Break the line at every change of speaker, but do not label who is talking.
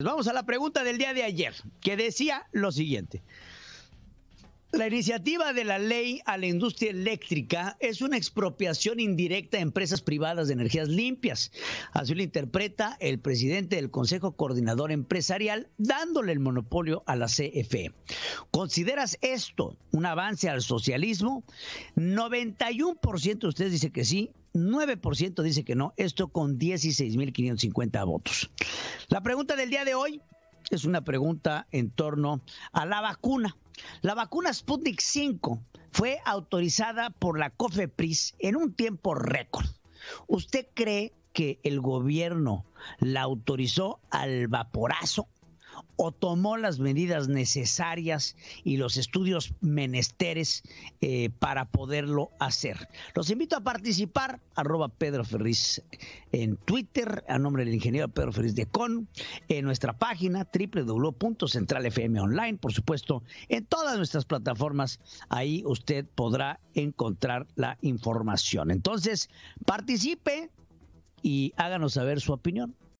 Vamos a la pregunta del día de ayer, que decía lo siguiente. La iniciativa de la ley a la industria eléctrica es una expropiación indirecta de empresas privadas de energías limpias. Así lo interpreta el presidente del Consejo Coordinador Empresarial, dándole el monopolio a la CFE. ¿Consideras esto un avance al socialismo? 91% de ustedes dice que sí, 9% dice que no, esto con 16.550 votos. La pregunta del día de hoy es una pregunta en torno a la vacuna. La vacuna Sputnik 5 fue autorizada por la COFEPRIS en un tiempo récord. ¿Usted cree que el gobierno la autorizó al vaporazo o tomó las medidas necesarias y los estudios menesteres eh, para poderlo hacer. Los invito a participar, arroba Pedro Ferriz en Twitter, a nombre del ingeniero Pedro Ferriz de Con, en nuestra página www.centralfm online, por supuesto, en todas nuestras plataformas, ahí usted podrá encontrar la información. Entonces, participe y háganos saber su opinión.